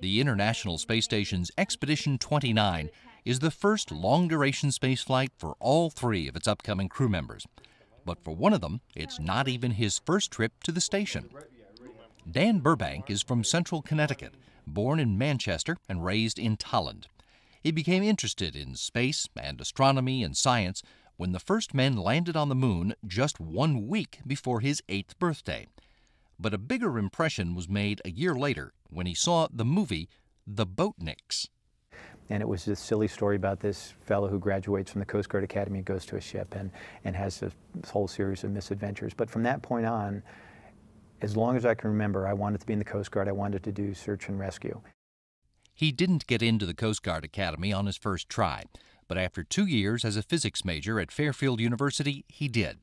The International Space Station's Expedition 29 is the first long duration spaceflight for all three of its upcoming crew members. But for one of them, it's not even his first trip to the station. Dan Burbank is from central Connecticut, born in Manchester and raised in Tolland. He became interested in space and astronomy and science when the first men landed on the moon just one week before his eighth birthday. But a bigger impression was made a year later when he saw the movie The Boatniks. And it was this silly story about this fellow who graduates from the Coast Guard Academy and goes to a ship and, and has this whole series of misadventures. But from that point on, as long as I can remember, I wanted to be in the Coast Guard. I wanted to do search and rescue. He didn't get into the Coast Guard Academy on his first try, but after two years as a physics major at Fairfield University, he did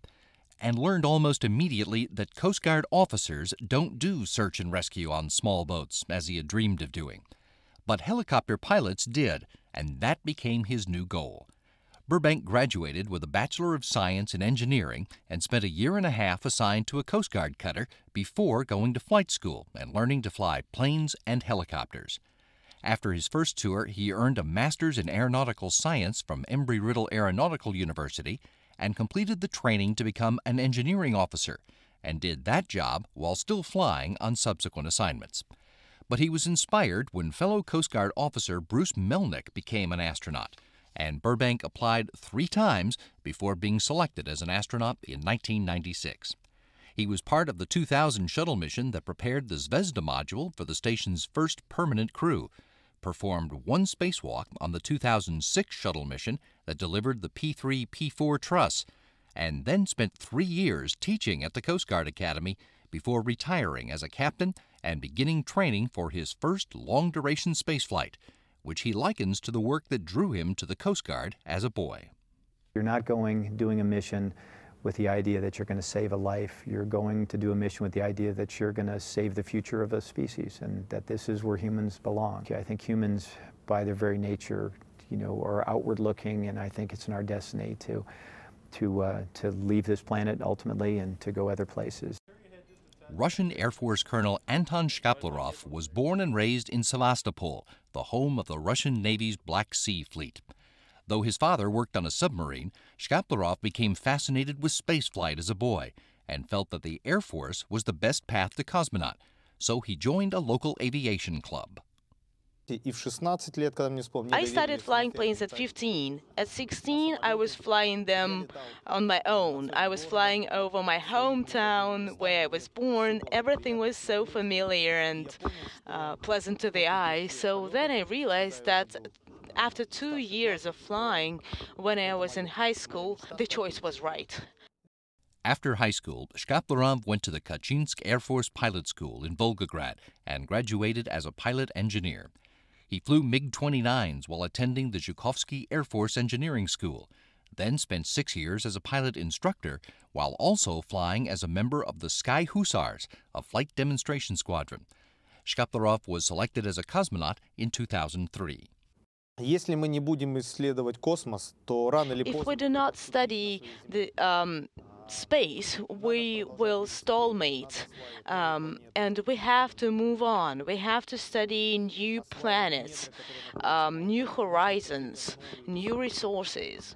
and learned almost immediately that Coast Guard officers don't do search and rescue on small boats, as he had dreamed of doing. But helicopter pilots did, and that became his new goal. Burbank graduated with a Bachelor of Science in Engineering and spent a year and a half assigned to a Coast Guard cutter before going to flight school and learning to fly planes and helicopters. After his first tour, he earned a master's in aeronautical science from Embry Riddle Aeronautical University and completed the training to become an engineering officer, and did that job while still flying on subsequent assignments. But he was inspired when fellow Coast Guard officer Bruce Melnick became an astronaut, and Burbank applied three times before being selected as an astronaut in 1996. He was part of the 2000 shuttle mission that prepared the Zvezda module for the station's first permanent crew, performed one spacewalk on the 2006 shuttle mission that delivered the P 3 P 4 truss, and then spent three years teaching at the Coast Guard Academy before retiring as a captain and beginning training for his first long duration spaceflight, which he likens to the work that drew him to the Coast Guard as a boy. You're not going doing a mission with the idea that you're going to save a life. You're going to do a mission with the idea that you're going to save the future of a species and that this is where humans belong. I think humans, by their very nature, you know, are outward looking, and I think it's in our destiny to, to, uh, to leave this planet ultimately and to go other places. Russian Air Force Colonel Anton Shkaplerov was born and raised in Sevastopol, the home of the Russian Navy's Black Sea Fleet. Though his father worked on a submarine, Shkaplerov became fascinated with spaceflight as a boy and felt that the Air Force was the best path to cosmonaut, so he joined a local aviation club. I started flying planes at 15. At 16, I was flying them on my own. I was flying over my hometown where I was born. Everything was so familiar and uh, pleasant to the eye. So then I realized that after two years of flying, when I was in high school, the choice was right. After high school, Shkaplerov went to the Kachinsk Air Force Pilot School in Volgograd and graduated as a pilot engineer. He flew MiG 29s while attending the Zhukovsky Air Force Engineering School, then spent six years as a pilot instructor while also flying as a member of the Sky Hussars, a flight demonstration squadron. Shkaplerov was selected as a cosmonaut in 2003. Если мы не будем исследовать космос, то рано или поздно... If we do not study the, um, space, we will stalemate. Um, and we have to move on. We have to study new planets, um, new horizons, new resources,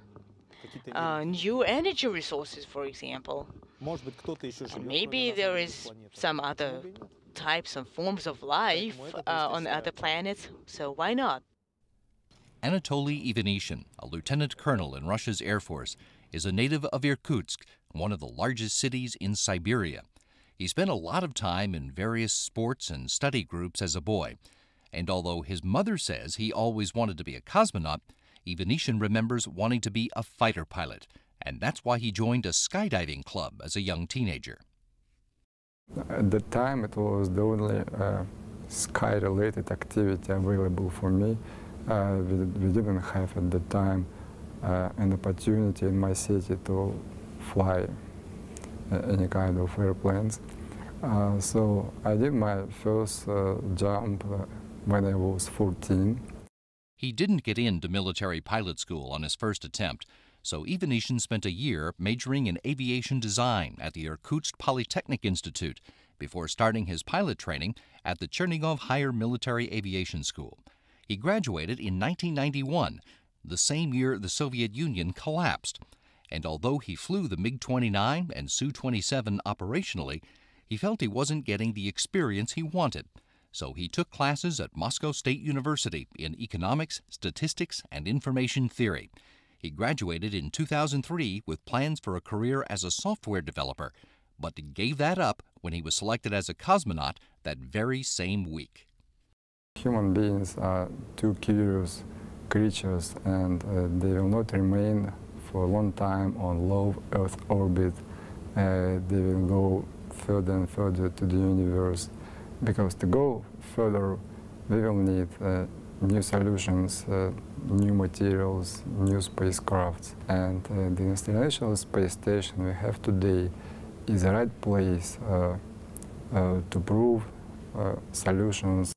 uh, new energy resources, for example. And maybe there is some other types and forms of life uh, on other planets, so why not? Anatoly Ivanishin, a lieutenant colonel in Russia's Air Force, is a native of Irkutsk, one of the largest cities in Siberia. He spent a lot of time in various sports and study groups as a boy. And although his mother says he always wanted to be a cosmonaut, Ivanishin remembers wanting to be a fighter pilot, and that's why he joined a skydiving club as a young teenager. At the time, it was the only uh, sky related activity available for me. Uh, we, we, didn't have at the time uh, an opportunity in my city to fly uh, any kind of airplanes. Uh, so I did my first uh, jump when I was 14. He didn't get into military pilot school on his first attempt, so Ivanishin spent a year majoring in aviation design at the Irkutsk Polytechnic Institute before starting his pilot training at the Chernigov Higher Military Aviation School. He graduated in 1991, the same year the Soviet Union collapsed. And although he flew the MiG 29 and Su 27 operationally, he felt he wasn't getting the experience he wanted. So he took classes at Moscow State University in economics, statistics, and information theory. He graduated in 2003 with plans for a career as a software developer, but gave that up when he was selected as a cosmonaut that very same week human beings are too curious creatures and uh, they will not remain for a long time on low Earth orbit. Uh, they will go further and further to the universe because to go further we will need uh, new solutions, uh, new materials, new spacecrafts. And uh, the International Space Station we have today is the right place uh, to prove solutions